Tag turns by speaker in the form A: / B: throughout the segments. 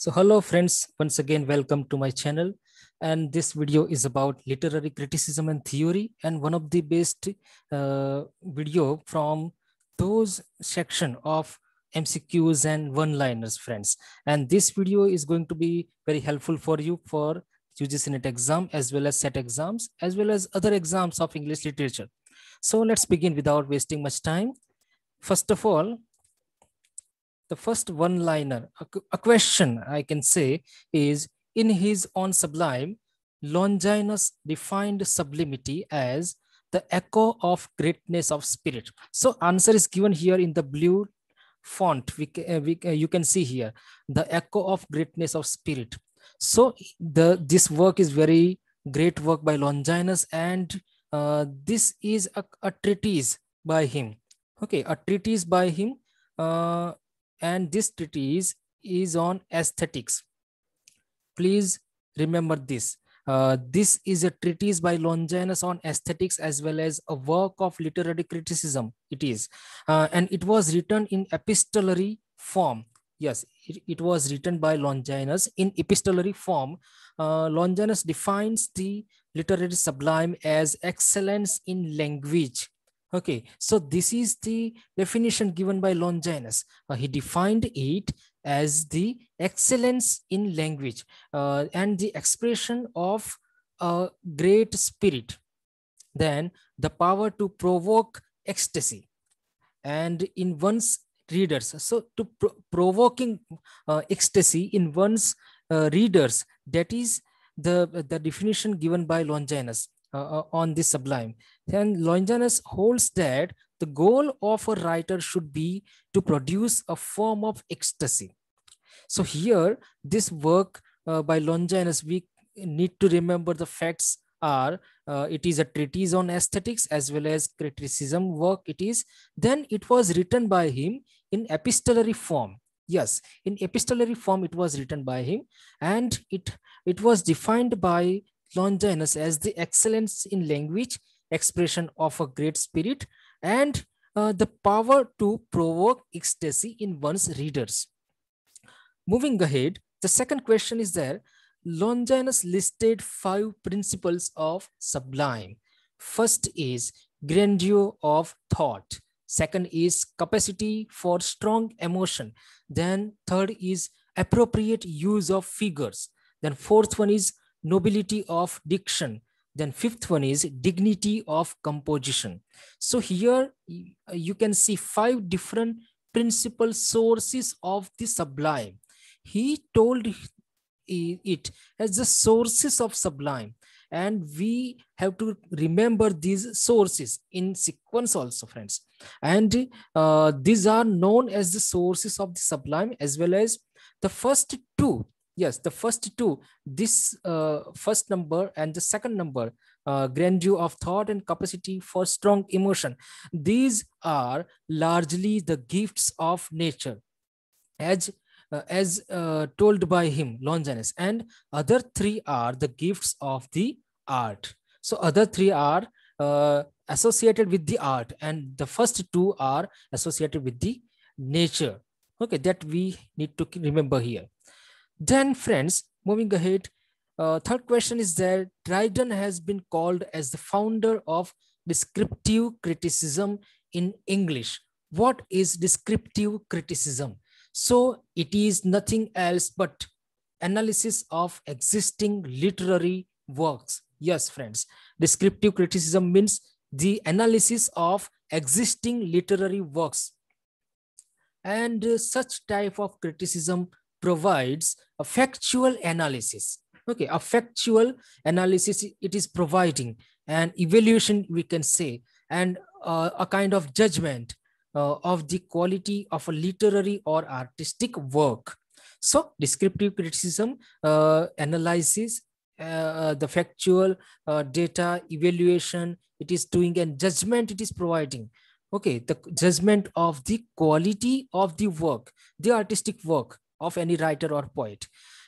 A: So hello friends, once again, welcome to my channel. And this video is about literary criticism and theory and one of the best uh, video from those section of MCQs and one-liners friends. And this video is going to be very helpful for you for UGC NET exam as well as SET exams as well as other exams of English literature. So let's begin without wasting much time. First of all, the first one liner, a, a question I can say is in his On Sublime, Longinus defined sublimity as the echo of greatness of spirit. So answer is given here in the blue font. We, uh, we uh, you can see here the echo of greatness of spirit. So the this work is very great work by Longinus, and uh, this is a, a, treatise by him. Okay, a treatise by him uh, and this treatise is on aesthetics. Please remember this. Uh, this is a treatise by Longinus on aesthetics as well as a work of literary criticism. It is. Uh, and it was written in epistolary form. Yes, it, it was written by Longinus in epistolary form. Uh, Longinus defines the literary sublime as excellence in language Okay, so this is the definition given by Longinus. Uh, he defined it as the excellence in language uh, and the expression of a great spirit. Then the power to provoke ecstasy and in one's readers. So to provoking uh, ecstasy in one's uh, readers, that is the, the definition given by Longinus. Uh, uh, on the sublime. Then Longinus holds that the goal of a writer should be to produce a form of ecstasy. So here, this work uh, by Longinus, we need to remember the facts are uh, it is a treatise on aesthetics as well as criticism work it is then it was written by him in epistolary form yes in epistolary form it was written by him and it it was defined by Longinus as the excellence in language, expression of a great spirit, and uh, the power to provoke ecstasy in one's readers. Moving ahead, the second question is there. Longinus listed five principles of sublime. First is grandeur of thought. Second is capacity for strong emotion. Then third is appropriate use of figures. Then fourth one is nobility of diction. Then fifth one is dignity of composition. So here you can see five different principal sources of the sublime. He told it as the sources of sublime and we have to remember these sources in sequence also friends and uh, these are known as the sources of the sublime as well as the first two yes the first two this uh, first number and the second number uh, grandeur of thought and capacity for strong emotion these are largely the gifts of nature as uh, as uh, told by him longinus and other three are the gifts of the art so other three are uh, associated with the art and the first two are associated with the nature okay that we need to remember here then friends, moving ahead, uh, third question is that Dryden has been called as the founder of descriptive criticism in English. What is descriptive criticism? So it is nothing else but analysis of existing literary works. Yes, friends, descriptive criticism means the analysis of existing literary works. And uh, such type of criticism provides a factual analysis. Okay, a factual analysis it is providing an evaluation, we can say, and uh, a kind of judgment uh, of the quality of a literary or artistic work. So descriptive criticism uh, analyzes uh, the factual uh, data evaluation it is doing and judgment it is providing okay the judgment of the quality of the work the artistic work of any writer or poet.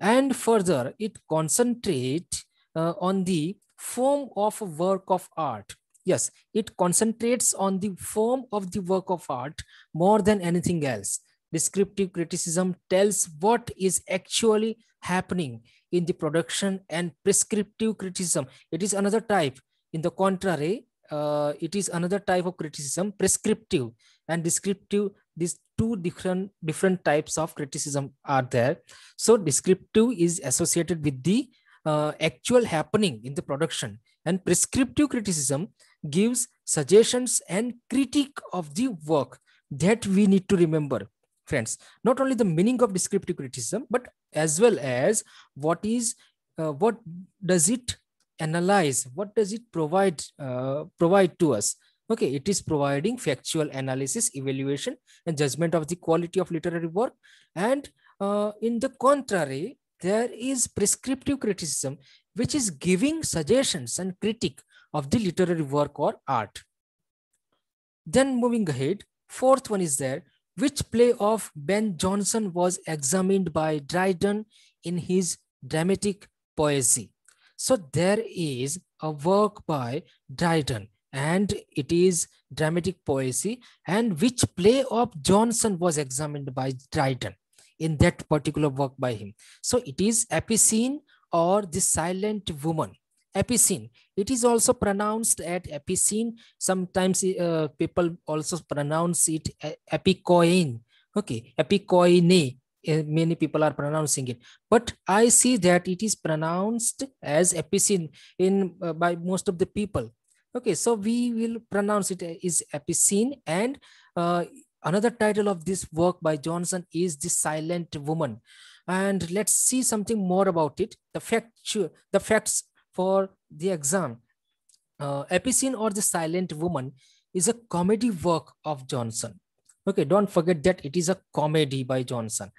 A: And further, it concentrates uh, on the form of a work of art. Yes, it concentrates on the form of the work of art more than anything else. Descriptive criticism tells what is actually happening in the production and prescriptive criticism. It is another type. In the contrary, uh, it is another type of criticism prescriptive and descriptive these two different different types of criticism are there so descriptive is associated with the uh, actual happening in the production and prescriptive criticism gives suggestions and critique of the work that we need to remember friends not only the meaning of descriptive criticism but as well as what is uh, what does it analyze what does it provide uh, provide to us okay it is providing factual analysis evaluation and judgment of the quality of literary work and uh, in the contrary there is prescriptive criticism which is giving suggestions and critique of the literary work or art then moving ahead fourth one is there which play of ben jonson was examined by dryden in his dramatic poesy so there is a work by Dryden and it is dramatic poesy and which play of Johnson was examined by Dryden in that particular work by him. So it is Epicene or the silent woman. Epicene. It is also pronounced at Epicene. Sometimes uh, people also pronounce it uh, Epicoin. Okay, Epicoine Eh, many people are pronouncing it but i see that it is pronounced as epicene in uh, by most of the people okay so we will pronounce it is epicene and uh, another title of this work by johnson is the silent woman and let's see something more about it the fact the facts for the exam uh, epicene or the silent woman is a comedy work of johnson okay don't forget that it is a comedy by johnson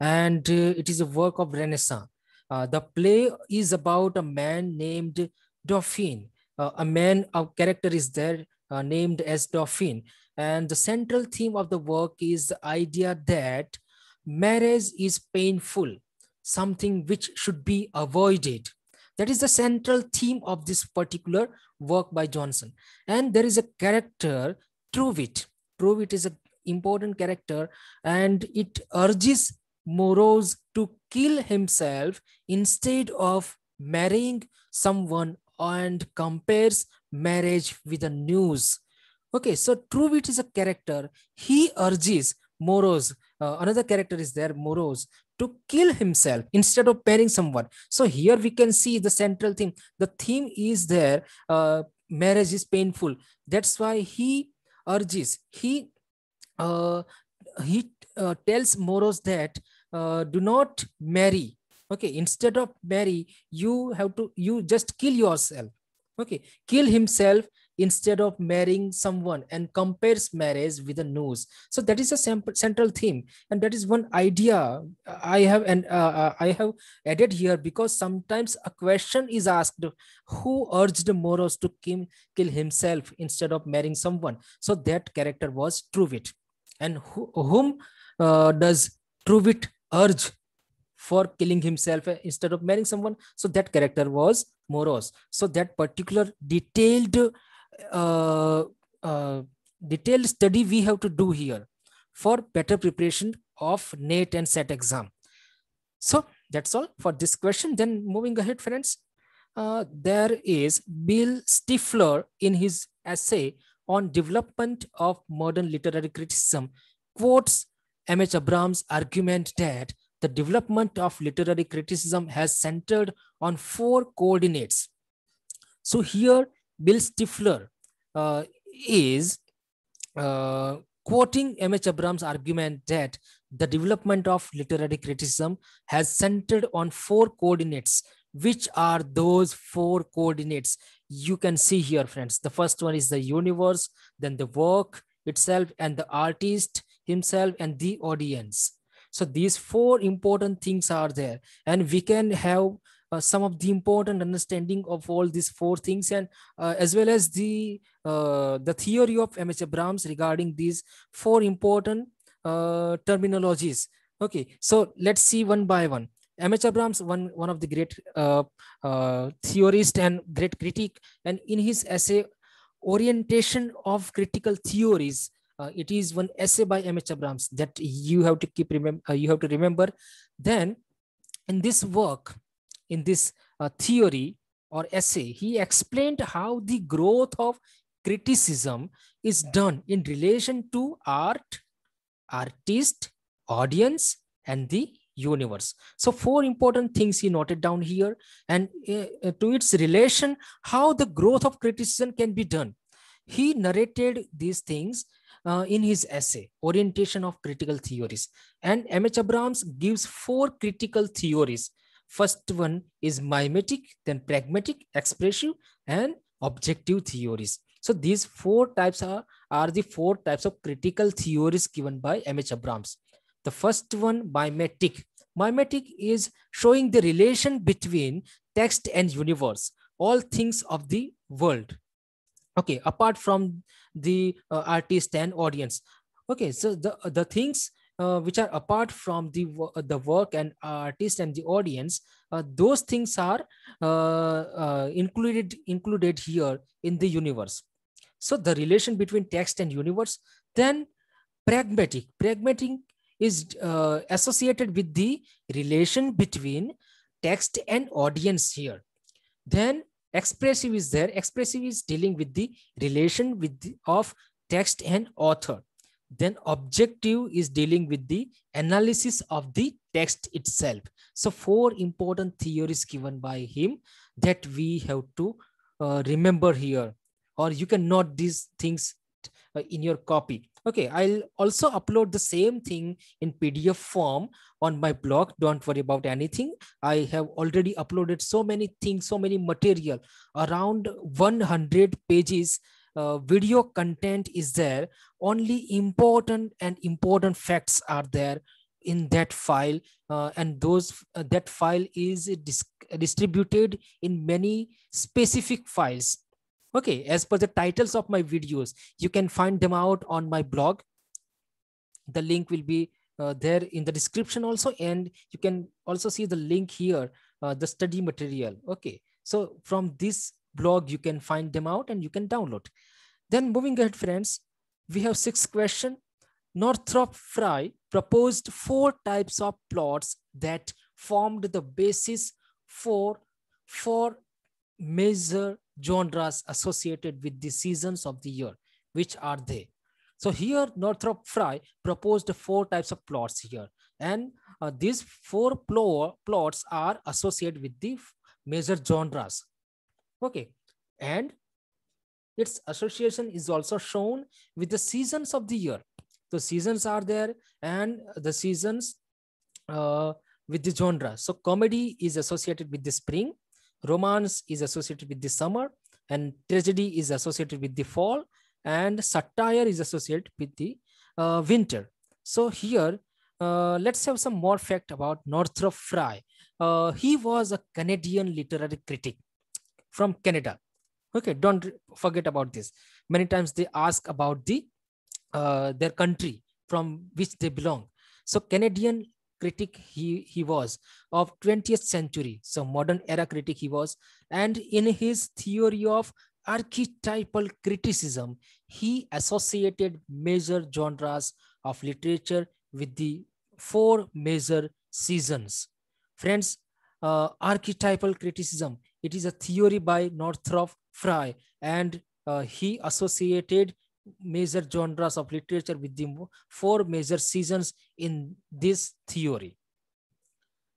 A: and uh, it is a work of renaissance uh, the play is about a man named dauphin uh, a man a character is there uh, named as dauphin and the central theme of the work is the idea that marriage is painful something which should be avoided that is the central theme of this particular work by johnson and there is a character it Truvitt is a important character and it urges Moroz to kill himself instead of marrying someone and compares marriage with the news. Okay, so Truebit is a character. He urges Moroz, uh, another character is there, Moroz, to kill himself instead of pairing someone. So here we can see the central theme. The theme is there, uh, marriage is painful. That's why he urges, he uh, he uh, tells Moros that uh, do not marry. Okay, instead of marry, you have to you just kill yourself. Okay, kill himself instead of marrying someone and compares marriage with a noose so that is a central theme and that is one idea i have and uh, i have added here because sometimes a question is asked who urged moros to kill himself instead of marrying someone so that character was true wit and whom uh, does Truvit urge for killing himself uh, instead of marrying someone? So that character was Moros. So that particular detailed uh, uh, detailed study we have to do here for better preparation of NAT and SET exam. So that's all for this question. Then moving ahead, friends, uh, there is Bill Stifler in his essay on development of modern literary criticism quotes M.H. Abrams' argument that the development of literary criticism has centered on four coordinates. So here, Bill Stifler uh, is uh, quoting M.H. Abrams' argument that the development of literary criticism has centered on four coordinates which are those four coordinates you can see here friends the first one is the universe then the work itself and the artist himself and the audience so these four important things are there and we can have uh, some of the important understanding of all these four things and uh, as well as the uh, the theory of mh abrams regarding these four important uh, terminologies okay so let's see one by one M.H. Abrams, one, one of the great uh, uh, theorist and great critic, and in his essay, Orientation of Critical Theories, uh, it is one essay by M.H. Abrams that you have to keep uh, you have to remember. Then in this work, in this uh, theory or essay, he explained how the growth of criticism is done in relation to art, artist, audience, and the universe so four important things he noted down here and eh, eh, to its relation how the growth of criticism can be done he narrated these things uh, in his essay orientation of critical theories and mh abrams gives four critical theories first one is mimetic then pragmatic expressive and objective theories so these four types are are the four types of critical theories given by mh abrams the first one mimetic mimetic is showing the relation between text and universe, all things of the world. Okay, apart from the uh, artist and audience. Okay, so the, the things uh, which are apart from the, uh, the work and artist and the audience, uh, those things are uh, uh, included, included here in the universe. So the relation between text and universe, then pragmatic. Pragmatic is uh, associated with the relation between text and audience here. Then expressive is there. Expressive is dealing with the relation with the, of text and author. Then objective is dealing with the analysis of the text itself. So four important theories given by him that we have to uh, remember here or you can note these things uh, in your copy okay i'll also upload the same thing in pdf form on my blog don't worry about anything i have already uploaded so many things so many material around 100 pages uh, video content is there only important and important facts are there in that file uh, and those uh, that file is dis distributed in many specific files okay as per the titles of my videos you can find them out on my blog the link will be uh, there in the description also and you can also see the link here uh, the study material okay so from this blog you can find them out and you can download then moving ahead friends we have sixth question northrop frye proposed four types of plots that formed the basis for four major genres associated with the seasons of the year. Which are they? So here, Northrop Frye proposed four types of plots here. And uh, these four pl plots are associated with the major genres. Okay. And its association is also shown with the seasons of the year. The seasons are there and the seasons uh, with the genre. So comedy is associated with the spring romance is associated with the summer and tragedy is associated with the fall and satire is associated with the uh, winter. So here, uh, let's have some more fact about Northrop Frye. Uh, he was a Canadian literary critic from Canada. Okay, don't forget about this. Many times they ask about the uh, their country from which they belong. So Canadian critic he, he was of 20th century, so modern era critic he was. And in his theory of archetypal criticism, he associated major genres of literature with the four major seasons. Friends, uh, archetypal criticism, it is a theory by Northrop Frye and uh, he associated major genres of literature with the four major seasons in this theory.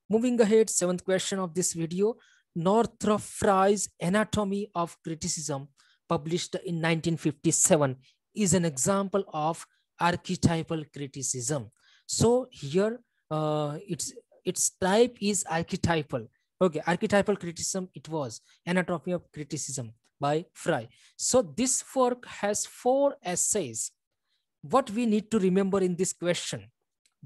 A: Moving ahead, seventh question of this video, Northrop Frye's Anatomy of Criticism, published in 1957, is an example of archetypal criticism. So here, uh, its its type is archetypal. Okay, archetypal criticism it was, anatomy of criticism by Fry. So this work has four essays. What we need to remember in this question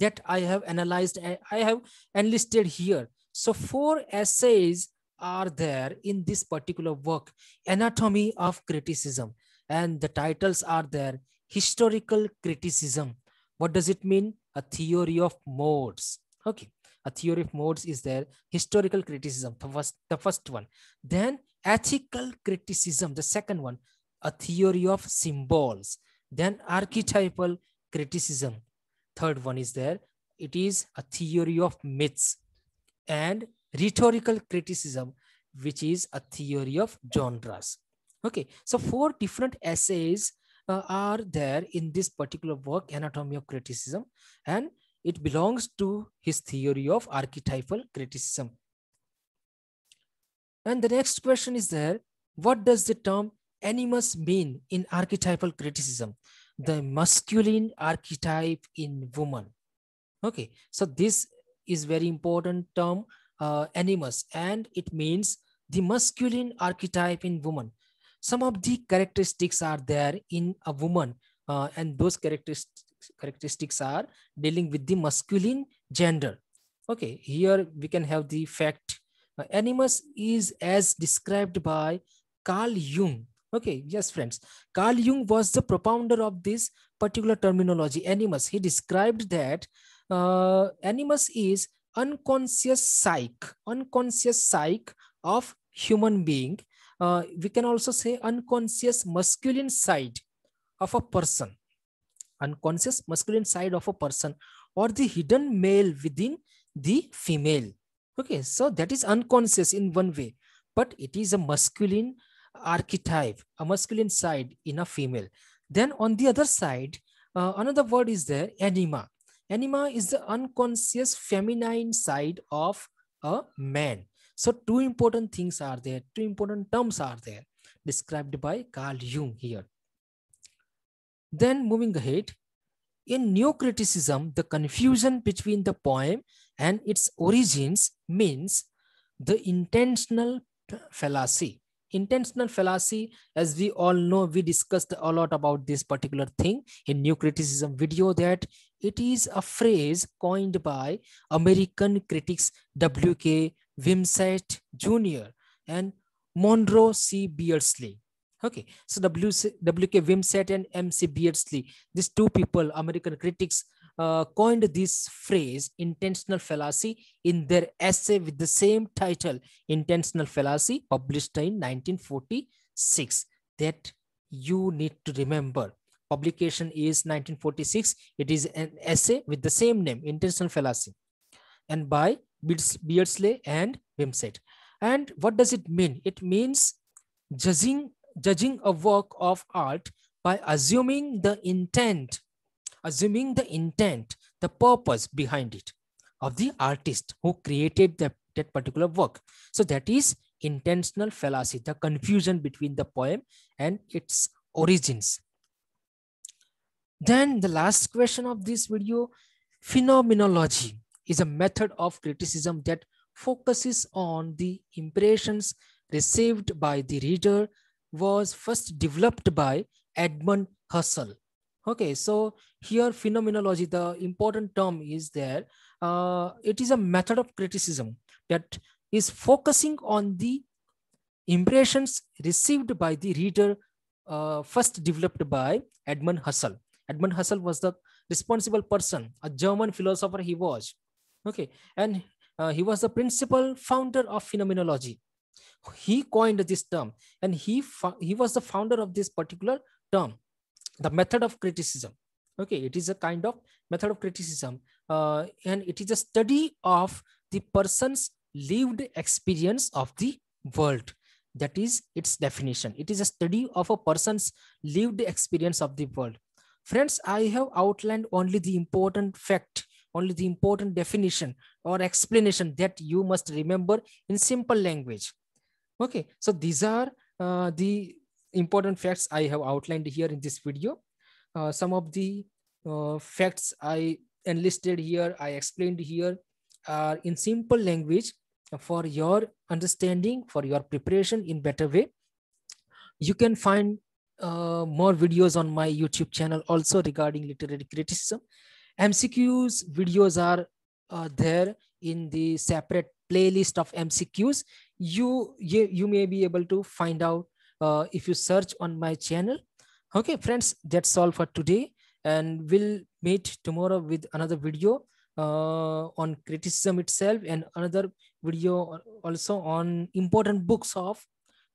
A: that I have analyzed, I have enlisted here. So four essays are there in this particular work, Anatomy of Criticism. And the titles are there, Historical Criticism. What does it mean? A theory of modes. Okay a theory of modes is there historical criticism the first the first one then ethical criticism, the second one, a theory of symbols. Then archetypal criticism. Third one is there. It is a theory of myths and rhetorical criticism, which is a theory of genres. Okay, so four different essays uh, are there in this particular work, Anatomy of Criticism, and it belongs to his theory of archetypal criticism. And the next question is there, what does the term animus mean in archetypal criticism? The masculine archetype in woman. Okay, so this is very important term, uh, animus, and it means the masculine archetype in woman. Some of the characteristics are there in a woman, uh, and those characteristics characteristics are dealing with the masculine gender. Okay, here we can have the fact animus is as described by Carl Jung. Okay, yes, friends. Carl Jung was the propounder of this particular terminology, animus. He described that uh, animus is unconscious psyche, unconscious psyche of human being. Uh, we can also say unconscious masculine side of a person, unconscious masculine side of a person, or the hidden male within the female okay so that is unconscious in one way but it is a masculine archetype a masculine side in a female then on the other side uh, another word is there anima anima is the unconscious feminine side of a man so two important things are there two important terms are there described by carl jung here then moving ahead in neocriticism the confusion between the poem and its origins means the intentional fallacy intentional fallacy as we all know we discussed a lot about this particular thing in new criticism video that it is a phrase coined by american critics wk wimsett jr and monroe c beardsley okay so wk wimsett and mc beardsley these two people american critics uh, coined this phrase intentional fallacy in their essay with the same title intentional fallacy published in 1946 that you need to remember publication is 1946 it is an essay with the same name intentional fallacy and by beardsley and wimsett and what does it mean it means judging judging a work of art by assuming the intent assuming the intent, the purpose behind it of the artist who created the, that particular work. So that is intentional fallacy, the confusion between the poem and its origins. Then the last question of this video, phenomenology is a method of criticism that focuses on the impressions received by the reader was first developed by Edmund Husserl Okay, so here phenomenology, the important term is there. Uh, it is a method of criticism that is focusing on the impressions received by the reader uh, first developed by Edmund Husserl. Edmund Husserl was the responsible person, a German philosopher he was. Okay, and uh, he was the principal founder of phenomenology. He coined this term and he, he was the founder of this particular term the method of criticism okay it is a kind of method of criticism uh, and it is a study of the person's lived experience of the world that is its definition it is a study of a person's lived experience of the world friends i have outlined only the important fact only the important definition or explanation that you must remember in simple language okay so these are uh, the important facts I have outlined here in this video. Uh, some of the uh, facts I enlisted here, I explained here are in simple language for your understanding, for your preparation in better way. You can find uh, more videos on my YouTube channel also regarding literary criticism. MCQ's videos are uh, there in the separate playlist of MCQs. You, you, you may be able to find out uh, if you search on my channel. Okay, friends, that's all for today. And we'll meet tomorrow with another video uh, on criticism itself and another video also on important books of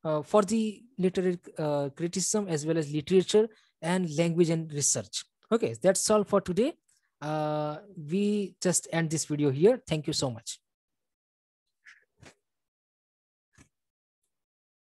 A: uh, for the literary uh, criticism as well as literature and language and research. Okay, that's all for today. Uh, we just end this video here. Thank you so much.